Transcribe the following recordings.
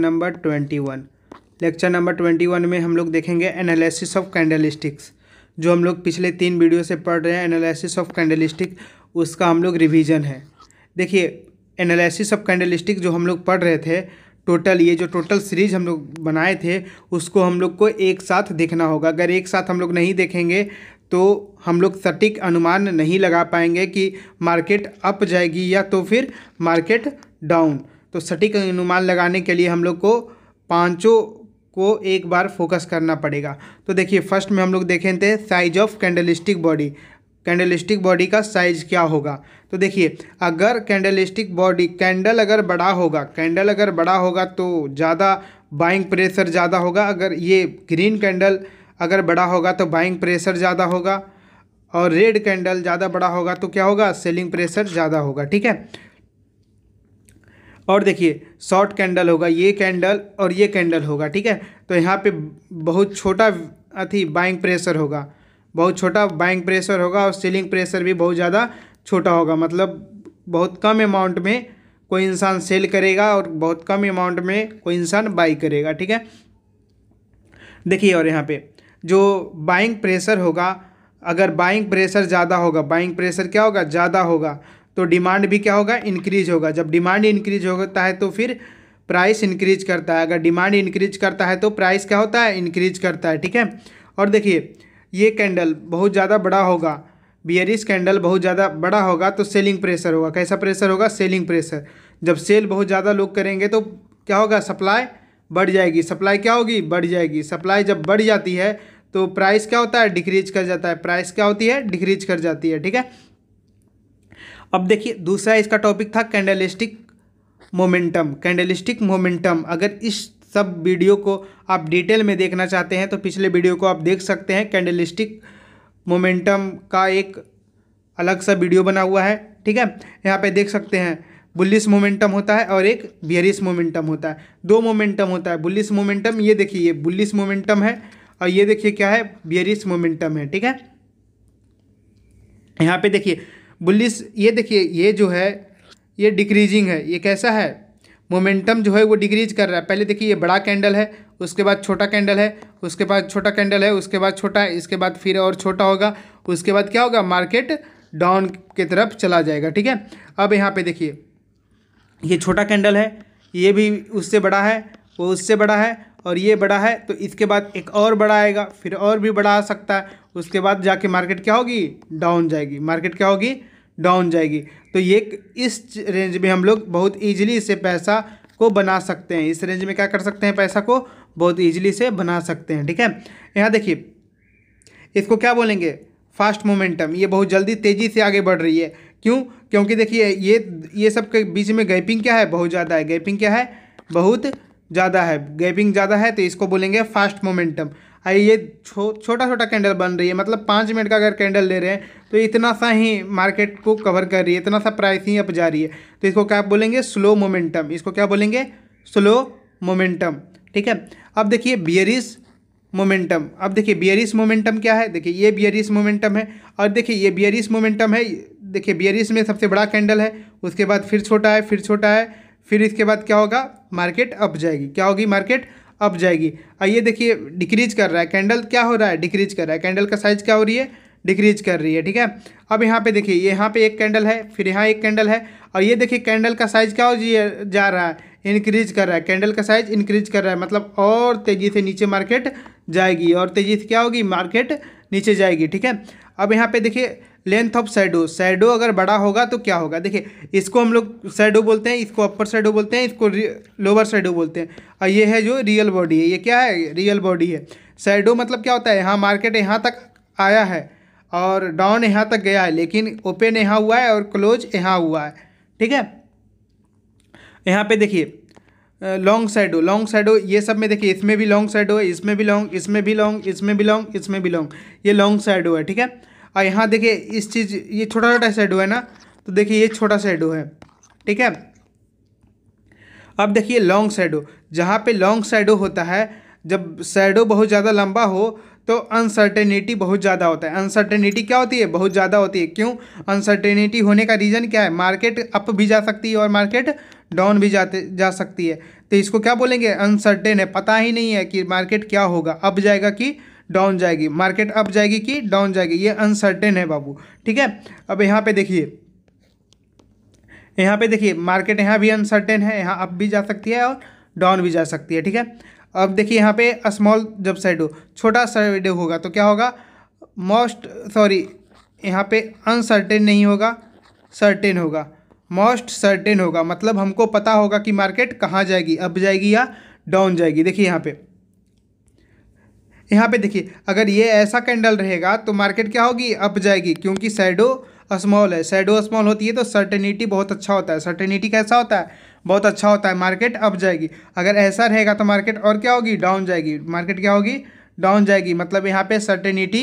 number twenty one lecture number twenty one में हम लोग देखेंगे एनालिसिस ऑफ कैंडलिस्टिक्स जो हम लोग पिछले तीन वीडियो से पढ़ रहे हैं एनालिसिस ऑफ कैंडलिस्टिक उसका हम लोग रिविज़न है देखिए एनालिसिस ऑफ कैंडलिस्टिक जो हम लोग पढ़ रहे थे टोटल ये जो टोटल सीरीज हम लोग बनाए थे उसको हम लोग को एक साथ देखना होगा अगर एक साथ हम लोग नहीं देखेंगे तो हम लोग सटीक अनुमान नहीं लगा पाएंगे कि मार्केट अप जाएगी या तो फिर मार्केट डाउन तो सटीक अनुमान लगाने के लिए हम लोग को पाँचों को एक बार फोकस करना पड़ेगा तो देखिए फर्स्ट में हम लोग देखे थे size of candlestick body candlestick body का साइज क्या होगा तो देखिए अगर कैंडलिस्टिक बॉडी कैंडल अगर बड़ा होगा कैंडल अगर बड़ा होगा तो ज़्यादा बाइंग प्रेशर ज़्यादा होगा अगर ये ग्रीन कैंडल अगर बड़ा होगा तो बाइंग प्रेशर ज़्यादा होगा और रेड कैंडल ज़्यादा बड़ा होगा तो क्या होगा सेलिंग प्रेशर ज़्यादा होगा ठीक है और देखिए शॉर्ट कैंडल होगा ये कैंडल और ये कैंडल होगा ठीक है तो यहाँ पे बहुत छोटा अथी बाइंग प्रेशर होगा बहुत छोटा बाइंग प्रेशर होगा और सेलिंग प्रेशर भी बहुत ज़्यादा छोटा होगा मतलब बहुत कम अमाउंट में कोई इंसान सेल करेगा और बहुत कम अमाउंट में कोई इंसान बाई करेगा ठीक है देखिए और यहाँ पे जो बाइंग प्रेशर होगा अगर बाइंग प्रेशर ज़्यादा होगा बाइंग प्रेशर क्या होगा ज़्यादा होगा तो डिमांड भी क्या होगा इंक्रीज होगा जब डिमांड इंक्रीज होता है तो फिर प्राइस इंक्रीज करता है अगर डिमांड इंक्रीज करता है तो प्राइस क्या होता है इंक्रीज करता है ठीक है और देखिए ये कैंडल बहुत ज़्यादा बड़ा होगा बियरिस कैंडल बहुत ज़्यादा बड़ा होगा तो सेलिंग प्रेशर होगा कैसा प्रेशर होगा सेलिंग प्रेशर जब सेल बहुत ज़्यादा लोग करेंगे तो क्या होगा सप्लाई बढ़ जाएगी सप्लाई क्या होगी बढ़ जाएगी सप्लाई जब बढ़ जाती है तो प्राइस क्या होता है डिक्रीज कर जाता है प्राइस क्या होती है डिक्रीज कर जाती है ठीक है अब देखिए दूसरा इसका टॉपिक था कैंडलिस्टिक मोमेंटम कैंडलिस्टिक मोमेंटम अगर इस सब वीडियो को आप डिटेल में देखना चाहते हैं तो पिछले वीडियो को आप देख सकते हैं कैंडलिस्टिक मोमेंटम का एक अलग सा वीडियो बना हुआ है ठीक है यहाँ पे देख सकते हैं बुलिस मोमेंटम होता है और एक बियरिस मोमेंटम होता है दो मोमेंटम होता है बुलिस मोमेंटम ये देखिए ये बुलिस मोमेंटम है और ये देखिए क्या है बियरिस मोमेंटम है ठीक है यहाँ पे देखिए बुलिस ये देखिए ये जो है ये डिक्रीजिंग है ये कैसा है मोमेंटम जो है वो डिक्रीज कर रहा है पहले देखिए ये बड़ा कैंडल है उसके बाद छोटा कैंडल है उसके बाद छोटा कैंडल है उसके बाद छोटा है इसके बाद फिर और छोटा होगा उसके बाद क्या होगा मार्केट डाउन की तरफ चला जाएगा ठीक है अब यहाँ पे देखिए ये छोटा कैंडल है ये भी उससे बड़ा है वो उससे बड़ा है और ये बड़ा है तो इसके बाद एक और बड़ा आएगा फिर और भी बड़ा आ सकता है उसके बाद जाके मार्केट क्या होगी डाउन जाएगी मार्केट क्या होगी डाउन जाएगी तो ये इस रेंज में हम लोग बहुत ईजिली इसे पैसा को बना सकते हैं इस रेंज में क्या कर सकते हैं पैसा को बहुत ईजिली से बना सकते हैं ठीक है यहाँ देखिए इसको क्या बोलेंगे फास्ट मोमेंटम ये बहुत जल्दी तेज़ी से आगे बढ़ रही है क्यों क्योंकि देखिए ये ये सब के बीच में गैपिंग क्या है बहुत ज़्यादा है गैपिंग क्या है बहुत ज़्यादा है गैपिंग ज़्यादा है तो इसको बोलेंगे फास्ट मोमेंटम आइए ये छो छोटा छोटा कैंडल बन रही है मतलब पाँच मिनट का अगर कैंडल ले रहे हैं तो इतना सा ही मार्केट को कवर कर रही है इतना सा प्राइस ही अप जा रही है तो इसको क्या बोलेंगे स्लो मोमेंटम इसको क्या बोलेंगे स्लो मोमेंटम ठीक है अब देखिए बियरिस मोमेंटम अब देखिए बियरिस मोमेंटम क्या है देखिए ये बियरिस मोमेंटम है और देखिए ये बियरिस मोमेंटम है देखिए बियरिस में सबसे बड़ा कैंडल है उसके बाद फिर छोटा है फिर छोटा है फिर इसके बाद क्या होगा मार्केट अप जाएगी क्या होगी मार्केट अप जाएगी आइए देखिए डिक्रीज कर रहा है कैंडल क्या हो रहा है डिक्रीज कर रहा है कैंडल का साइज क्या हो रही है डिक्रीज कर रही है ठीक है अब यहाँ पे देखिए यहाँ पे एक कैंडल है फिर यहाँ एक कैंडल है और ये देखिए कैंडल का साइज क्या हो जा रहा है इंक्रीज कर रहा है कैंडल का साइज इंक्रीज कर रहा है मतलब और तेज़ी से नीचे मार्केट जाएगी और तेज़ी से क्या होगी मार्केट नीचे जाएगी ठीक है अब यहाँ पे देखिए लेंथ ऑफ शेडो शेडो अगर बड़ा होगा तो क्या होगा देखिए इसको हम लोग शेडो बोलते हैं इसको अपर शेडो बोलते हैं इसको लोअर शेडो बोलते हैं और ये है जो रियल बॉडी है ये क्या है रियल बॉडी है शेडो मतलब क्या होता है यहाँ मार्केट यहाँ तक आया है और डाउन यहाँ तक गया है लेकिन ओपन यहाँ हुआ है और क्लोज यहाँ हुआ है ठीक है यहाँ पे देखिए लॉन्ग साइडो लॉन्ग साइडो ये सब में देखिए इसमें भी लॉन्ग साइडो है इसमें भी लॉन्ग इसमें भी लॉन्ग इसमें भी लॉन्ग इसमें भी लॉन्ग ये लॉन्ग साइडो है ठीक है और यहाँ देखिए इस चीज़ ये छोटा छोटा शेडो है ना तो देखिए ये छोटा शेडो है ठीक है अब देखिए लॉन्ग शेडो जहाँ पे लॉन्ग शेडो होता है जब शेडो बहुत ज़्यादा लंबा हो तो अनसर्टेनिटी बहुत ज़्यादा होता है अनसर्टेनिटी क्या होती है बहुत ज़्यादा होती है क्यों अनसर्टेनिटी होने का रीज़न क्या है मार्केट अप भी जा सकती है और मार्केट डाउन भी जाते जा सकती है तो इसको क्या बोलेंगे अनसर्टेन है पता ही नहीं है कि मार्केट क्या होगा अप जाएगा कि डाउन जाएगी मार्केट अप जाएगी कि डाउन जाएगी ये अनसर्टेन है बाबू ठीक है अब यहाँ पे देखिए यहाँ पे देखिए मार्केट यहाँ भी अनसर्टेन है यहाँ अप भी जा सकती है और डाउन भी जा सकती है ठीक है अब देखिए यहाँ पे स्मॉल जब साइडो छोटा साइड होगा तो क्या होगा मोस्ट सॉरी यहाँ पे अनसर्टेन नहीं होगा सर्टेन होगा मोस्ट सर्टेन होगा मतलब हमको पता होगा कि मार्केट कहाँ जाएगी अप जाएगी या डाउन जाएगी देखिए यहाँ पे यहाँ पे देखिए अगर ये ऐसा कैंडल रहेगा तो मार्केट क्या होगी अप जाएगी क्योंकि सैडो स्मॉल है सैडो स्मॉल होती है तो सर्टेनिटी बहुत अच्छा होता है सर्टेनिटी कैसा होता है बहुत अच्छा होता है मार्केट अप जाएगी अगर ऐसा रहेगा तो मार्केट और क्या होगी डाउन जाएगी मार्केट क्या होगी डाउन जाएगी मतलब यहाँ पे सर्टेनिटी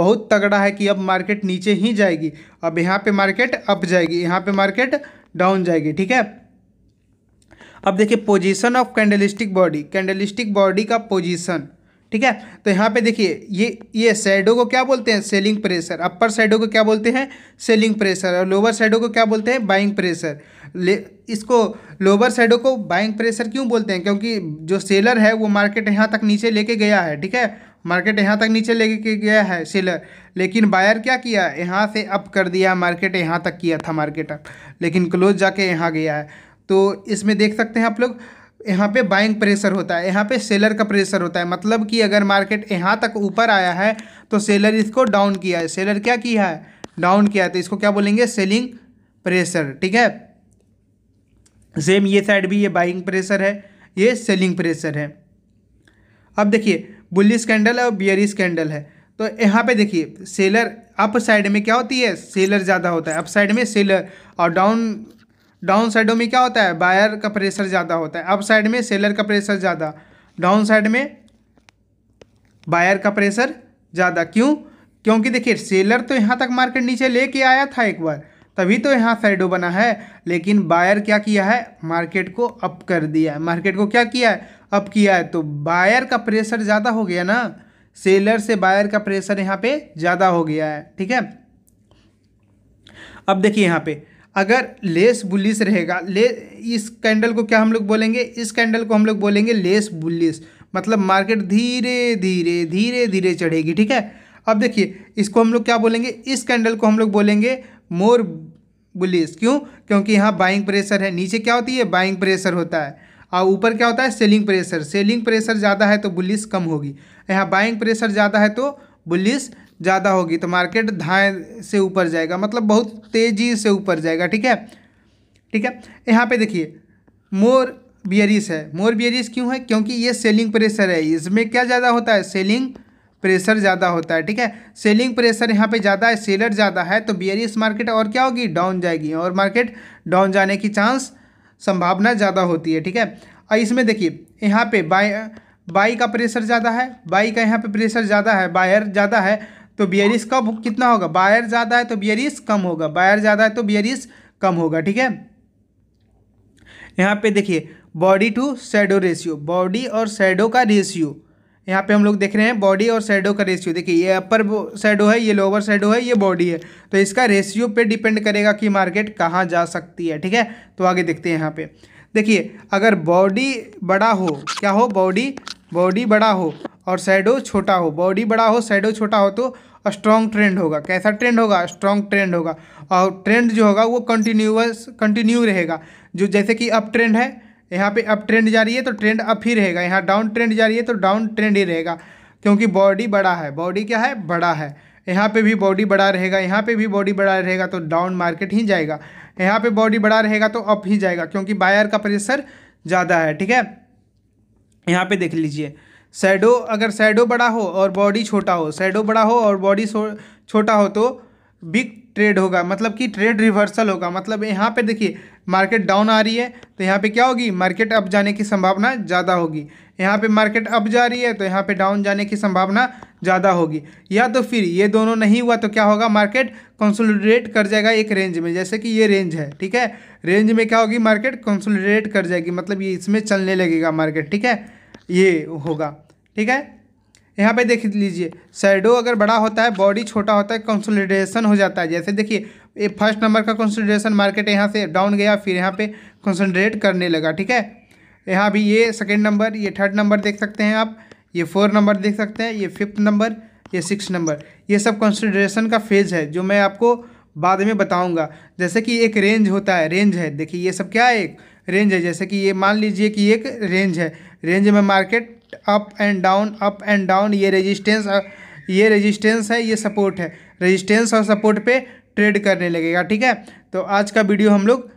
बहुत तगड़ा है कि अब मार्केट नीचे ही जाएगी अब यहाँ पे मार्केट अप जाएगी यहाँ पे मार्केट डाउन जाएगी ठीक है अब देखिए position of candlestick body candlestick body का पोजीशन ठीक है तो यहाँ पे देखिए ये ये साइडों को क्या बोलते हैं सेलिंग प्रेशर अपर साइडों को क्या बोलते हैं सेलिंग प्रेशर और लोअर साइडों को क्या बोलते हैं बाइंग प्रेशर ले इसको लोअर साइडों को बाइंग प्रेशर क्यों बोलते हैं क्योंकि जो सेलर है वो मार्केट यहाँ तक नीचे लेके गया है ठीक है मार्केट यहाँ तक नीचे लेके गया है सेलर लेकिन बायर क्या किया यहाँ से अप कर दिया मार्केट यहाँ तक किया था मार्केट अप लेकिन क्लोज जाके यहाँ गया है तो इसमें देख सकते हैं आप लोग यहाँ पे बाइंग प्रेशर होता है यहाँ पे सेलर का प्रेशर होता है मतलब कि अगर मार्केट यहाँ तक ऊपर आया है तो सेलर इसको डाउन किया है सेलर क्या किया है डाउन किया है तो इसको क्या बोलेंगे सेलिंग प्रेशर ठीक है सेम ये साइड भी ये बाइंग प्रेशर है ये सेलिंग प्रेशर है अब देखिए बुलिस कैंडल और बियरी स्कैंडल है तो यहाँ पे देखिए सेलर अप साइड में क्या होती है सेलर ज़्यादा होता है अप साइड में सेलर और डाउन डाउन साइडों में क्या होता है बायर का प्रेशर ज़्यादा होता है अप साइड में सेलर का प्रेशर ज़्यादा डाउन साइड में बायर का प्रेशर ज़्यादा क्यों क्योंकि देखिए सेलर तो यहाँ तक मार्केट नीचे लेके आया था एक बार तभी तो यहाँ साइडो बना है लेकिन बायर क्या किया है मार्केट को अप कर दिया है मार्केट को क्या किया है अप किया है तो बायर का प्रेशर ज़्यादा हो गया ना सेलर से बायर का प्रेशर यहाँ पे ज़्यादा हो गया है ठीक है अब देखिए यहाँ पे अगर लेस बुलिस रहेगा ले इस कैंडल को क्या हम लोग बोलेंगे इस कैंडल को हम लोग बोलेंगे लेस बुलिस मतलब मार्केट धीरे धीरे धीरे धीरे चढ़ेगी ठीक है अब देखिए इसको हम लोग क्या बोलेंगे इस कैंडल को हम लोग बोलेंगे मोर बुलिस क्यों क्योंकि यहाँ बाइंग प्रेशर है नीचे क्या होती है बाइंग प्रेशर होता है और ऊपर क्या होता है सेलिंग प्रेशर सेलिंग प्रेशर ज़्यादा है तो बुलिस कम होगी यहाँ बाइंग प्रेशर ज़्यादा है तो बुलिस ज़्यादा होगी तो मार्केट धाएँ से ऊपर जाएगा मतलब बहुत तेज़ी से ऊपर जाएगा ठीक है ठीक है यहाँ पे देखिए मोर बियरिस है मोर बियरिस क्यों है क्योंकि ये सेलिंग प्रेशर है इसमें क्या ज़्यादा होता है सेलिंग प्रेशर ज़्यादा होता है ठीक है सेलिंग प्रेशर यहाँ पे ज़्यादा है सेलर ज़्यादा है तो बियरिस मार्केट और क्या होगी डाउन जाएगी और मार्केट डाउन जाने की चांस संभावना ज़्यादा होती है ठीक है और इसमें देखिए यहाँ पे बाई बाई का प्रेशर ज़्यादा है बाई का यहाँ पे प्रेशर ज़्यादा है बायर ज़्यादा है तो बियरिस कब कितना होगा बायर ज़्यादा है तो बियरिस कम होगा बायर ज़्यादा है तो बियरिस कम होगा ठीक है यहाँ पे देखिए body to shadow ratio body और शेडो का रेशियो यहाँ पे हम लोग देख रहे हैं बॉडी और शेडो का रेशियो देखिए ये अपर शेडो है ये लोअर शेडो है ये बॉडी है तो इसका रेशियो पे डिपेंड करेगा कि मार्केट कहाँ जा सकती है ठीक है तो आगे देखते हैं यहाँ पे देखिए अगर बॉडी बड़ा हो क्या हो बॉडी बॉडी बड़ा हो और शेडो छोटा हो बॉडी बड़ा हो शेडो छोटा हो तो स्ट्रॉन्ग ट्रेंड होगा कैसा ट्रेंड होगा स्ट्रॉन्ग ट्रेंड होगा और ट्रेंड जो होगा वो कंटिन्यूस कंटिन्यू रहेगा जो जैसे कि अप ट्रेंड है यहाँ पे अप ट्रेंड जा रही है तो ट्रेंड अप ही रहेगा यहाँ डाउन ट्रेंड जा रही है तो डाउन ट्रेंड ही रहेगा क्योंकि बॉडी बड़ा है बॉडी क्या है बड़ा है यहाँ पे भी बॉडी बड़ा रहेगा यहाँ पे भी बॉडी बड़ा रहेगा तो डाउन मार्केट ही जाएगा यहाँ पे बॉडी बड़ा रहेगा तो अप ही जाएगा क्योंकि बायर का प्रेशर ज़्यादा है ठीक है यहाँ पे देख लीजिए सैडो अगर शेडो बड़ा हो और बॉडी छोटा हो शेडो बड़ा हो और बॉडी छोटा हो तो बिग ट्रेड होगा मतलब कि ट्रेड रिवर्सल होगा मतलब यहाँ पे देखिए मार्केट डाउन आ रही है तो यहाँ पे क्या होगी मार्केट अप जाने की संभावना ज़्यादा होगी यहाँ पे मार्केट अप जा रही है तो यहाँ पे डाउन जाने की संभावना ज़्यादा होगी या तो फिर ये दोनों नहीं हुआ तो क्या होगा मार्केट कंसोलिडेट कर जाएगा एक रेंज में जैसे कि ये रेंज है ठीक है रेंज में क्या होगी मार्केट कंसोलिडेट कर जाएगी मतलब ये इसमें चलने लगेगा मार्केट ठीक है ये होगा ठीक है यहाँ पे देख लीजिए शेडो अगर बड़ा होता है बॉडी छोटा होता है कंसोलिडेशन हो जाता है जैसे देखिए ये फर्स्ट नंबर का कंसोलिडेशन मार्केट यहाँ से डाउन गया फिर यहाँ पे कंसनट्रेट करने लगा ठीक है यहाँ भी ये सेकेंड नंबर ये थर्ड नंबर देख सकते हैं आप ये फोर नंबर देख सकते हैं ये फिफ्थ नंबर ये सिक्स नंबर ये सब कंसिडरेशन का फेज है जो मैं आपको बाद में बताऊँगा जैसे कि एक रेंज होता है रेंज है देखिए ये सब क्या है एक रेंज है जैसे कि ये मान लीजिए कि एक रेंज है रेंज में market up and down up and down ये रेजिस्टेंस ये रेजिस्टेंस है ये सपोर्ट है रेजिस्टेंस और सपोर्ट पे ट्रेड करने लगेगा ठीक है तो आज का वीडियो हम लोग